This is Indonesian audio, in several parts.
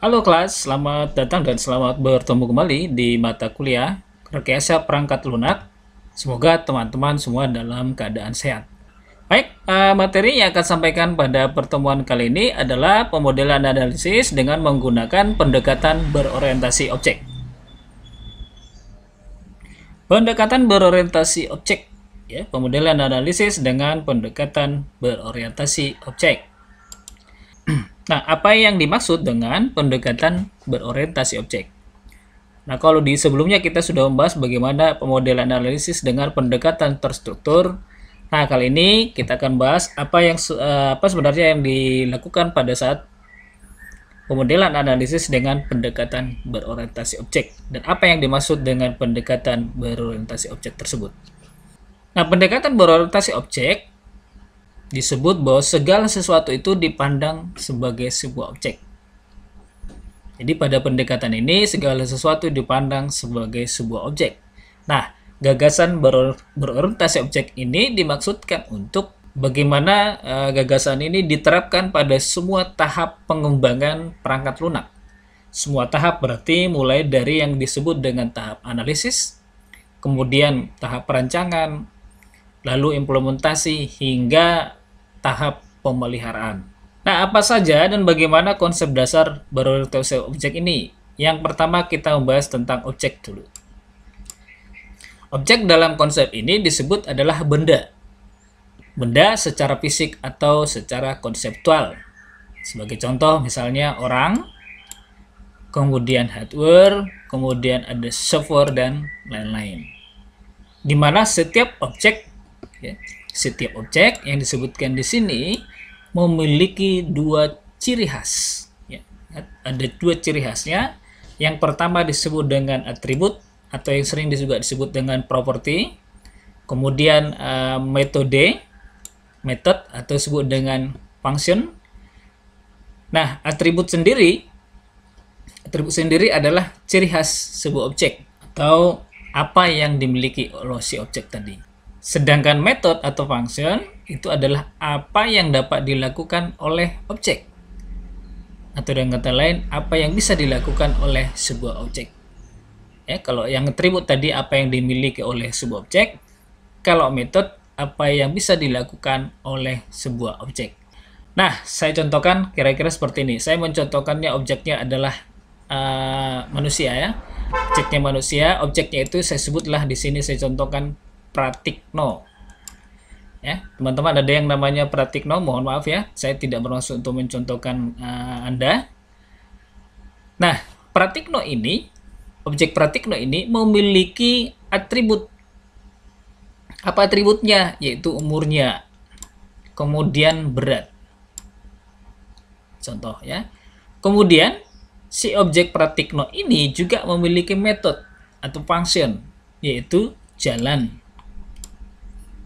Halo kelas, selamat datang dan selamat bertemu kembali di mata kuliah Rekayasa Perangkat Lunak. Semoga teman-teman semua dalam keadaan sehat. Baik, eh, materi yang akan sampaikan pada pertemuan kali ini adalah pemodelan analisis dengan menggunakan pendekatan berorientasi objek. Pendekatan berorientasi objek ya, pemodelan analisis dengan pendekatan berorientasi objek. Nah, apa yang dimaksud dengan pendekatan berorientasi objek? Nah, kalau di sebelumnya kita sudah membahas bagaimana pemodelan analisis dengan pendekatan terstruktur. Nah, kali ini kita akan bahas apa yang eh, apa sebenarnya yang dilakukan pada saat pemodelan analisis dengan pendekatan berorientasi objek dan apa yang dimaksud dengan pendekatan berorientasi objek tersebut. Nah, pendekatan berorientasi objek disebut bahwa segala sesuatu itu dipandang sebagai sebuah objek. Jadi pada pendekatan ini segala sesuatu dipandang sebagai sebuah objek. Nah, gagasan ber berorientasi objek ini dimaksudkan untuk bagaimana e, gagasan ini diterapkan pada semua tahap pengembangan perangkat lunak. Semua tahap berarti mulai dari yang disebut dengan tahap analisis, kemudian tahap perancangan, lalu implementasi hingga tahap pemeliharaan. Nah, apa saja dan bagaimana konsep dasar baru berorientasi objek ini? Yang pertama kita membahas tentang objek dulu. Objek dalam konsep ini disebut adalah benda. Benda secara fisik atau secara konseptual. Sebagai contoh misalnya orang, kemudian hardware, kemudian ada software dan lain-lain. Dimana setiap objek ya, setiap objek yang disebutkan di sini memiliki dua ciri khas. Ya, ada dua ciri khasnya. Yang pertama disebut dengan atribut atau yang sering juga disebut dengan property, Kemudian uh, metode, method atau disebut dengan function. Nah, atribut sendiri atribut sendiri adalah ciri khas sebuah objek atau apa yang dimiliki oleh si objek tadi. Sedangkan method atau function itu adalah apa yang dapat dilakukan oleh objek. Atau dengan kata lain, apa yang bisa dilakukan oleh sebuah objek. Ya, kalau yang atribut tadi apa yang dimiliki oleh sebuah objek, kalau method apa yang bisa dilakukan oleh sebuah objek. Nah, saya contohkan kira-kira seperti ini. Saya mencontohkannya objeknya adalah uh, manusia ya. Objeknya manusia, objeknya itu saya sebutlah di sini saya contohkan Pratikno. Ya, teman-teman ada yang namanya Pratikno, mohon maaf ya, saya tidak bermaksud untuk mencontohkan uh, Anda. Nah, Pratikno ini, objek Pratikno ini memiliki atribut. Apa atributnya? Yaitu umurnya, kemudian berat. Contoh ya. Kemudian si objek Pratikno ini juga memiliki metode atau function yaitu jalan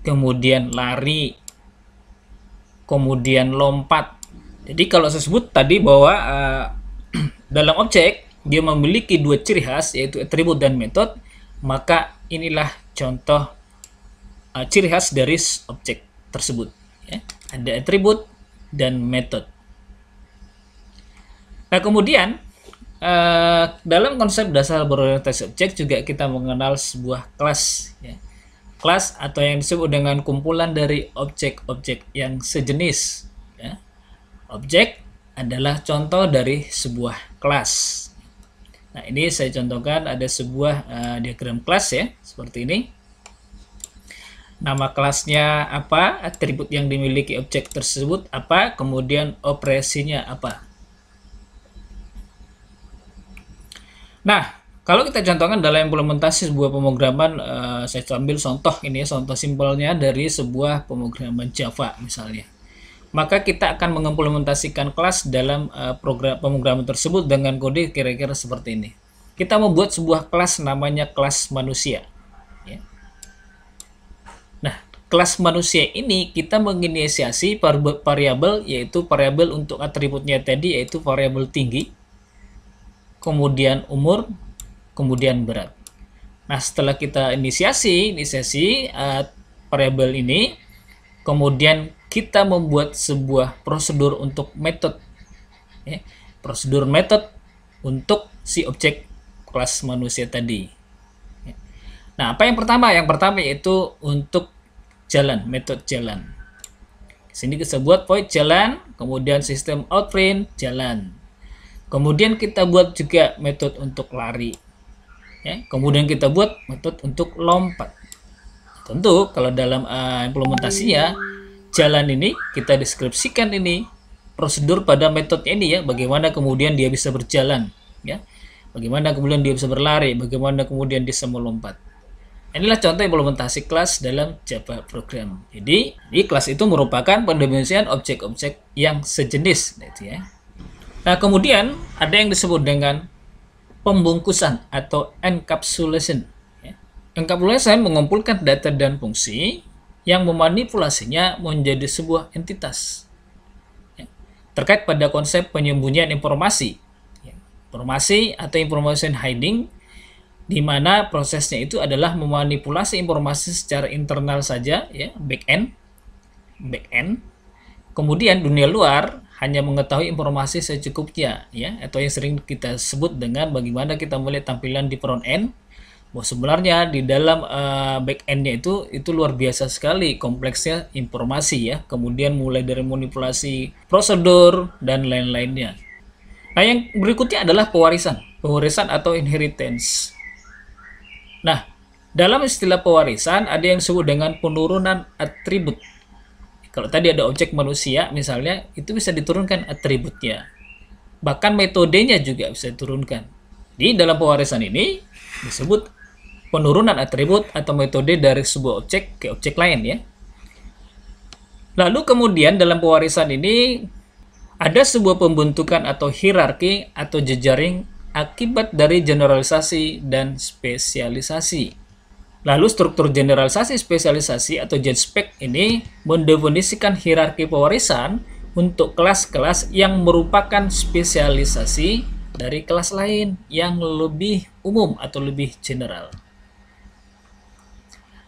kemudian lari, kemudian lompat. Jadi kalau saya sebut tadi bahwa uh, dalam objek dia memiliki dua ciri khas yaitu atribut dan metode, maka inilah contoh uh, ciri khas dari objek tersebut. Ya. Ada atribut dan metode. Nah kemudian uh, dalam konsep dasar berorientasi objek juga kita mengenal sebuah kelas. Ya kelas atau yang disebut dengan kumpulan dari objek-objek yang sejenis. Ya. Objek adalah contoh dari sebuah kelas. Nah, ini saya contohkan ada sebuah uh, diagram kelas ya, seperti ini. Nama kelasnya apa, atribut yang dimiliki objek tersebut apa, kemudian operasinya apa. Nah, kalau kita contohkan dalam implementasi sebuah pemrograman, uh, saya ambil contoh ini ya, contoh simpelnya dari sebuah pemrograman Java misalnya. Maka kita akan mengimplementasikan kelas dalam uh, program pemrograman tersebut dengan kode kira-kira seperti ini. Kita membuat sebuah kelas namanya kelas manusia. Ya. Nah, kelas manusia ini kita menginisiasi variabel yaitu variabel untuk atributnya tadi yaitu variabel tinggi, kemudian umur, kemudian berat. Nah, setelah kita inisiasi, inisiasi uh, variabel ini, kemudian kita membuat sebuah prosedur untuk method. ya, prosedur method untuk si objek kelas manusia tadi. Ya. Nah, apa yang pertama? Yang pertama yaitu untuk jalan, metode jalan. Sini kita buat void jalan, kemudian sistem outprint jalan. Kemudian kita buat juga metode untuk lari ya kemudian kita buat metode untuk lompat tentu kalau dalam uh, eh, implementasinya jalan ini kita deskripsikan ini prosedur pada metode ini ya bagaimana kemudian dia bisa berjalan ya bagaimana kemudian dia bisa berlari bagaimana kemudian dia bisa melompat inilah contoh implementasi kelas dalam Java program jadi di kelas itu merupakan pendefinisian objek-objek yang sejenis gitu ya nah kemudian ada yang disebut dengan pembungkusan atau encapsulation. Ya. Encapsulation mengumpulkan data dan fungsi yang memanipulasinya menjadi sebuah entitas. Ya. Terkait pada konsep penyembunyian informasi. Ya. Informasi atau information hiding di mana prosesnya itu adalah memanipulasi informasi secara internal saja ya, back end back end. Kemudian dunia luar hanya mengetahui informasi secukupnya ya atau yang sering kita sebut dengan bagaimana kita melihat tampilan di front end bahwa sebenarnya di dalam uh, back endnya itu itu luar biasa sekali kompleksnya informasi ya kemudian mulai dari manipulasi prosedur dan lain-lainnya nah yang berikutnya adalah pewarisan pewarisan atau inheritance nah dalam istilah pewarisan ada yang disebut dengan penurunan atribut kalau tadi ada objek manusia misalnya itu bisa diturunkan atributnya. Bahkan metodenya juga bisa diturunkan. Di dalam pewarisan ini disebut penurunan atribut atau metode dari sebuah objek ke objek lain ya. Lalu kemudian dalam pewarisan ini ada sebuah pembentukan atau hierarki atau jejaring akibat dari generalisasi dan spesialisasi. Lalu struktur generalisasi spesialisasi atau spec ini mendefinisikan hierarki pewarisan untuk kelas-kelas yang merupakan spesialisasi dari kelas lain yang lebih umum atau lebih general.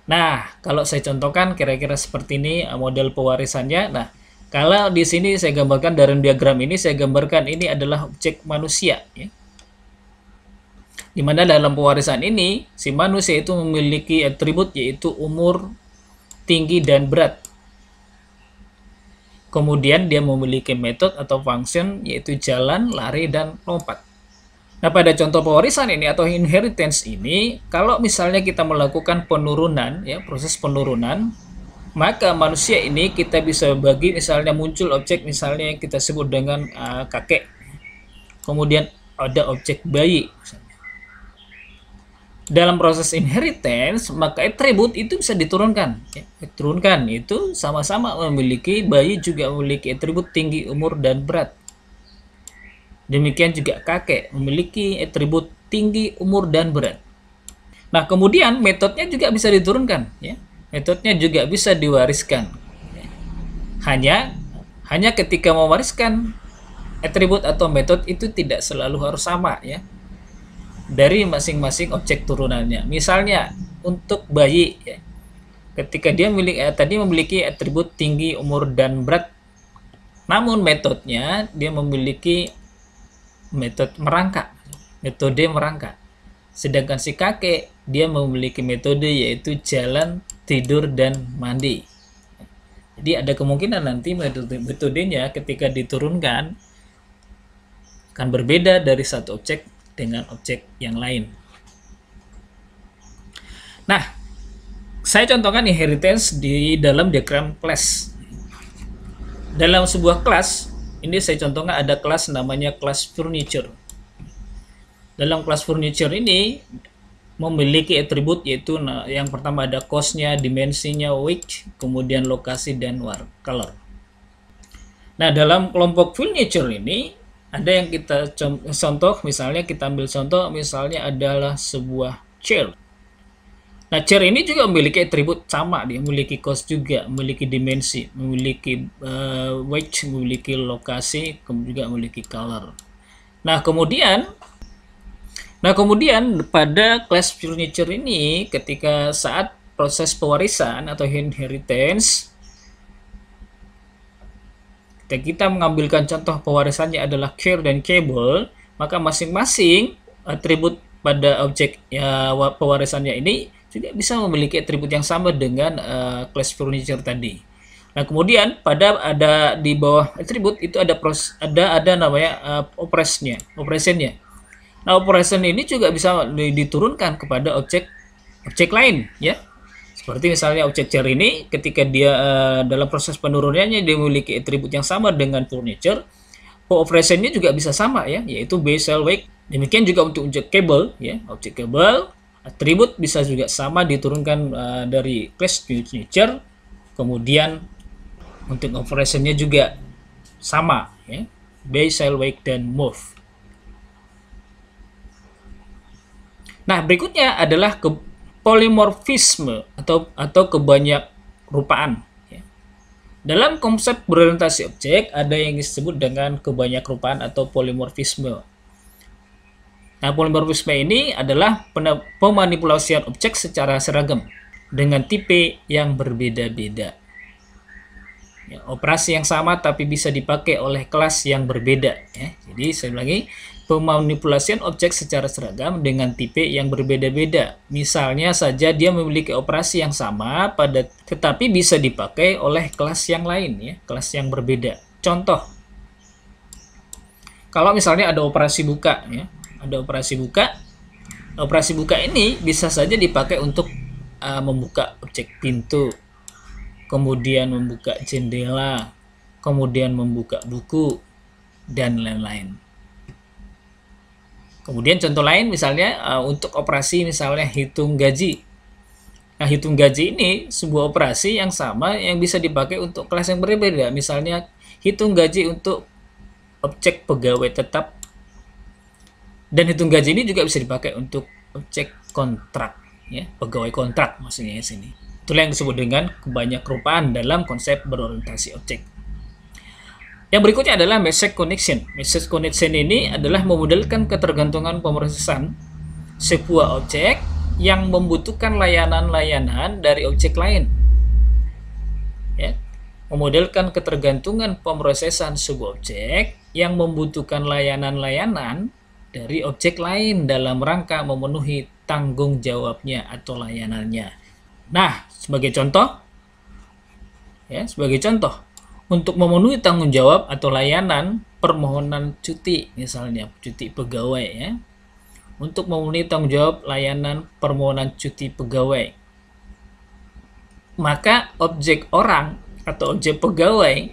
Nah, kalau saya contohkan kira-kira seperti ini eh, model pewarisannya. Nah, kalau di sini saya gambarkan dalam diagram ini saya gambarkan ini adalah objek manusia ya di mana dalam pewarisan ini si manusia itu memiliki atribut yaitu umur, tinggi dan berat. Kemudian dia memiliki metode atau function yaitu jalan, lari dan lompat. Nah, pada contoh pewarisan ini atau inheritance ini, kalau misalnya kita melakukan penurunan ya, proses penurunan, maka manusia ini kita bisa bagi misalnya muncul objek misalnya yang kita sebut dengan uh, kakek. Kemudian ada objek bayi misalnya dalam proses inheritance maka atribut itu bisa diturunkan ya, diturunkan itu sama-sama memiliki bayi juga memiliki atribut tinggi umur dan berat demikian juga kakek memiliki atribut tinggi umur dan berat nah kemudian metodenya juga bisa diturunkan ya metodenya juga bisa diwariskan hanya hanya ketika mewariskan atribut atau metode itu tidak selalu harus sama ya dari masing-masing objek turunannya. Misalnya untuk bayi, ya, ketika dia milik eh, tadi memiliki atribut tinggi, umur dan berat, namun metodenya dia memiliki metode merangkak, metode merangkak. Sedangkan si kakek dia memiliki metode yaitu jalan, tidur dan mandi. Jadi ada kemungkinan nanti metode metodenya ketika diturunkan akan berbeda dari satu objek dengan objek yang lain. Nah, saya contohkan inheritance di dalam diagram class. Dalam sebuah kelas, ini saya contohkan ada kelas namanya kelas furniture. Dalam kelas furniture ini memiliki atribut yaitu nah, yang pertama ada costnya, dimensinya, width, kemudian lokasi dan war, color. Nah, dalam kelompok furniture ini ada yang kita contoh misalnya kita ambil contoh misalnya adalah sebuah chair nah chair ini juga memiliki atribut sama dia memiliki cost juga memiliki dimensi memiliki uh, weight memiliki lokasi kemudian juga memiliki color nah kemudian nah kemudian pada class furniture ini ketika saat proses pewarisan atau inheritance dan kita mengambilkan contoh pewarisannya adalah care dan cable, maka masing-masing atribut pada objek ya, pewarisannya ini tidak bisa memiliki atribut yang sama dengan uh, class furniture tadi. Nah, kemudian pada ada di bawah atribut itu ada pros, ada ada namanya uh, eh, operasinya, operationnya. Nah, operation ini juga bisa diturunkan kepada objek objek lain, ya. Seperti misalnya Ucecer ini ketika dia uh, dalam proses penurunannya dia memiliki atribut yang sama dengan Furniture, resin nya juga bisa sama ya, yaitu base Cell Wake. Demikian juga untuk objek Cable ya, objek Cable atribut bisa juga sama diturunkan uh, dari class Furniture. Kemudian untuk operation juga sama ya, base Cell Wake dan Move. Nah, berikutnya adalah ke polimorfisme atau atau kebanyak rupaan. Ya. Dalam konsep berorientasi objek ada yang disebut dengan kebanyak rupaan atau polimorfisme. Nah, polimorfisme ini adalah pemanipulasian objek secara seragam dengan tipe yang berbeda-beda. Ya, operasi yang sama tapi bisa dipakai oleh kelas yang berbeda. Ya. Jadi saya lagi pemanipulasian objek secara seragam dengan tipe yang berbeda-beda. Misalnya saja dia memiliki operasi yang sama pada tetapi bisa dipakai oleh kelas yang lain ya, kelas yang berbeda. Contoh kalau misalnya ada operasi buka ya, ada operasi buka. Operasi buka ini bisa saja dipakai untuk uh, membuka objek pintu, kemudian membuka jendela, kemudian membuka buku dan lain-lain. Kemudian contoh lain misalnya uh, untuk operasi misalnya hitung gaji. Nah, hitung gaji ini sebuah operasi yang sama yang bisa dipakai untuk kelas yang berbeda. Misalnya hitung gaji untuk objek pegawai tetap dan hitung gaji ini juga bisa dipakai untuk objek kontrak ya, pegawai kontrak maksudnya di sini. Itulah yang disebut dengan kebanyakrupaan dalam konsep berorientasi objek. Yang berikutnya adalah message connection. Message connection ini adalah memodelkan ketergantungan pemrosesan sebuah objek yang membutuhkan layanan-layanan dari objek lain. Ya. Memodelkan ketergantungan pemrosesan sebuah objek yang membutuhkan layanan-layanan dari objek lain dalam rangka memenuhi tanggung jawabnya atau layanannya. Nah, sebagai contoh, ya, sebagai contoh, untuk memenuhi tanggung jawab atau layanan permohonan cuti misalnya cuti pegawai ya untuk memenuhi tanggung jawab layanan permohonan cuti pegawai maka objek orang atau objek pegawai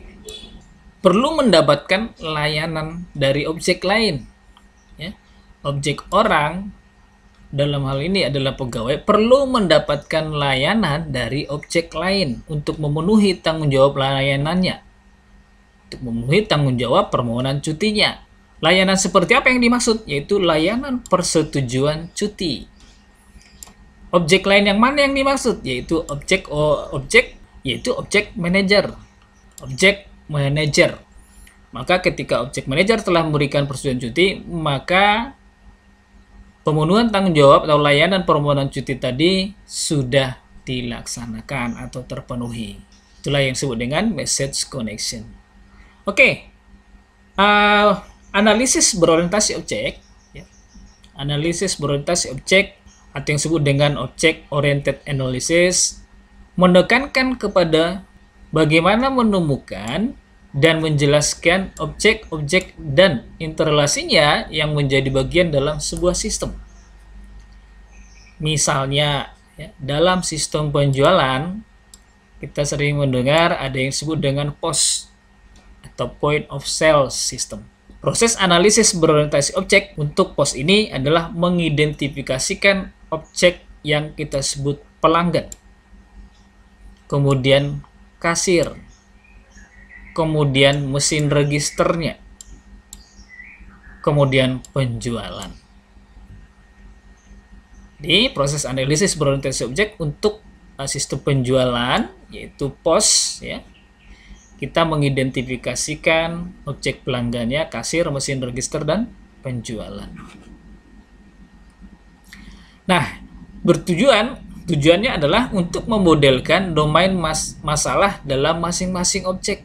perlu mendapatkan layanan dari objek lain ya objek orang dalam hal ini adalah pegawai perlu mendapatkan layanan dari objek lain untuk memenuhi tanggung jawab layanannya untuk memenuhi tanggung jawab permohonan cutinya. Layanan seperti apa yang dimaksud? Yaitu layanan persetujuan cuti. Objek lain yang mana yang dimaksud? Yaitu objek objek yaitu objek manager. Objek manager. Maka ketika objek manager telah memberikan persetujuan cuti, maka pemenuhan tanggung jawab atau layanan permohonan cuti tadi sudah dilaksanakan atau terpenuhi. Itulah yang disebut dengan message connection. Oke, okay. uh, analisis berorientasi objek, ya. analisis berorientasi objek atau yang disebut dengan objek oriented analysis menekankan kepada bagaimana menemukan dan menjelaskan objek-objek dan interrelasinya yang menjadi bagian dalam sebuah sistem. Misalnya, ya, dalam sistem penjualan, kita sering mendengar ada yang disebut dengan POS atau point of sale system. Proses analisis berorientasi objek untuk pos ini adalah mengidentifikasikan objek yang kita sebut pelanggan. Kemudian kasir. Kemudian mesin registernya. Kemudian penjualan. Di proses analisis berorientasi objek untuk uh, sistem penjualan yaitu pos ya kita mengidentifikasikan objek pelanggannya, kasir, mesin register, dan penjualan. Nah, bertujuan, tujuannya adalah untuk memodelkan domain mas masalah dalam masing-masing objek.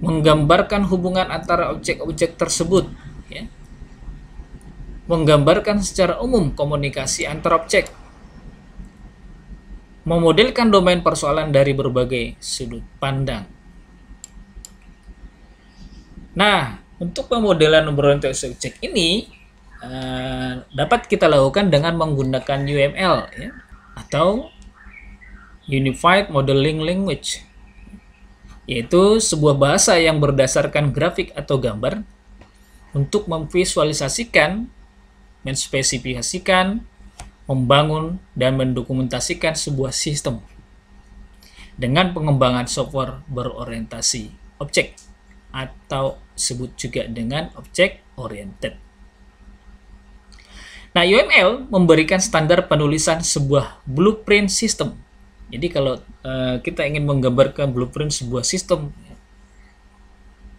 Menggambarkan hubungan antara objek-objek tersebut. Ya. Menggambarkan secara umum komunikasi antar objek memodelkan domain persoalan dari berbagai sudut pandang. Nah, untuk pemodelan berorientasi objek ini eh, dapat kita lakukan dengan menggunakan UML ya, atau Unified Modeling Language, yaitu sebuah bahasa yang berdasarkan grafik atau gambar untuk memvisualisasikan, menspesifikasikan, membangun dan mendokumentasikan sebuah sistem dengan pengembangan software berorientasi objek atau sebut juga dengan object oriented. Nah, UML memberikan standar penulisan sebuah blueprint sistem. Jadi kalau uh, kita ingin menggambarkan blueprint sebuah sistem,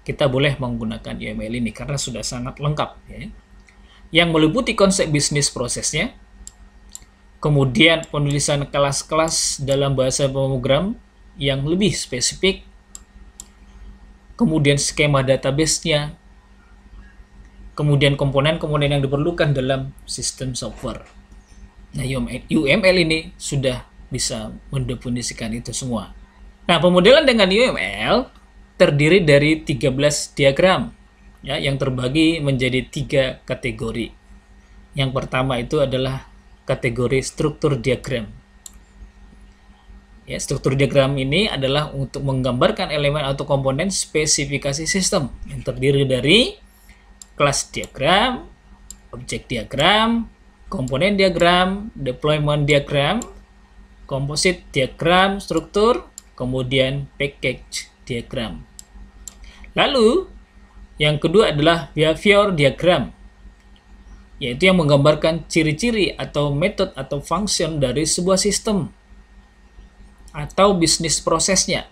kita boleh menggunakan UML ini karena sudah sangat lengkap ya. Yang meliputi konsep bisnis prosesnya, Kemudian penulisan kelas-kelas dalam bahasa pemrogram yang lebih spesifik. Kemudian skema database-nya. Kemudian komponen-komponen yang diperlukan dalam sistem software. Nah, UML ini sudah bisa mendefinisikan itu semua. Nah, pemodelan dengan UML terdiri dari 13 diagram ya yang terbagi menjadi tiga kategori. Yang pertama itu adalah kategori struktur diagram. Ya, struktur diagram ini adalah untuk menggambarkan elemen atau komponen spesifikasi sistem yang terdiri dari kelas diagram, objek diagram, komponen diagram, deployment diagram, composite diagram struktur, kemudian package diagram. Lalu, yang kedua adalah behavior diagram yaitu yang menggambarkan ciri-ciri atau metode atau function dari sebuah sistem atau bisnis prosesnya.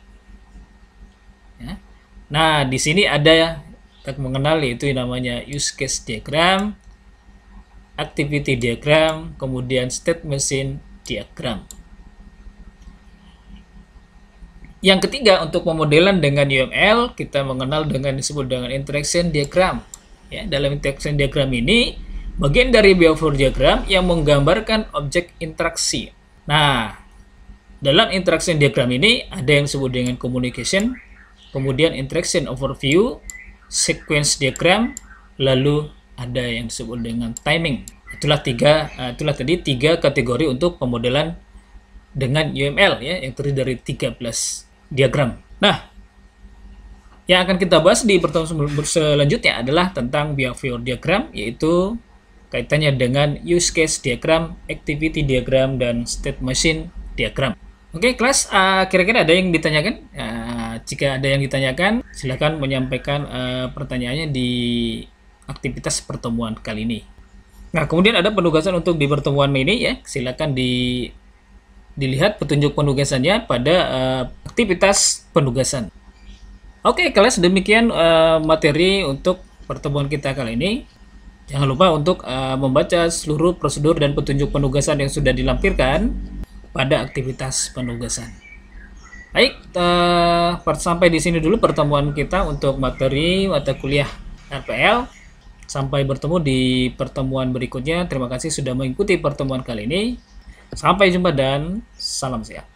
Ya. Nah, di sini ada kita mengenal yaitu namanya use case diagram, activity diagram, kemudian state machine diagram. Yang ketiga untuk pemodelan dengan UML kita mengenal dengan disebut dengan interaction diagram. Ya, dalam interaction diagram ini bagian dari Beaufort diagram yang menggambarkan objek interaksi. Nah, dalam interaction diagram ini ada yang disebut dengan communication, kemudian interaction overview, sequence diagram, lalu ada yang disebut dengan timing. Itulah tiga, eh, itulah tadi tiga kategori untuk pemodelan dengan UML ya yang terdiri dari 13 diagram. Nah, yang akan kita bahas di pertemuan selanjutnya adalah tentang behavior diagram yaitu kaitannya dengan use case diagram, activity diagram, dan state machine diagram. Oke, okay, kelas, kira eh, kira-kira ada yang ditanyakan? Uh, jika ada yang ditanyakan, silahkan menyampaikan uh, pertanyaannya di aktivitas pertemuan kali ini. Nah, kemudian ada penugasan untuk di pertemuan ini ya. silahkan di dilihat petunjuk penugasannya pada uh, aktivitas penugasan. Oke, okay, kelas demikian uh, materi untuk pertemuan kita kali ini. Jangan lupa untuk uh, membaca seluruh prosedur dan petunjuk penugasan yang sudah dilampirkan pada aktivitas penugasan. Baik, uh, sampai di sini dulu pertemuan kita untuk materi mata kuliah RPL. Sampai bertemu di pertemuan berikutnya. Terima kasih sudah mengikuti pertemuan kali ini. Sampai jumpa dan salam sehat.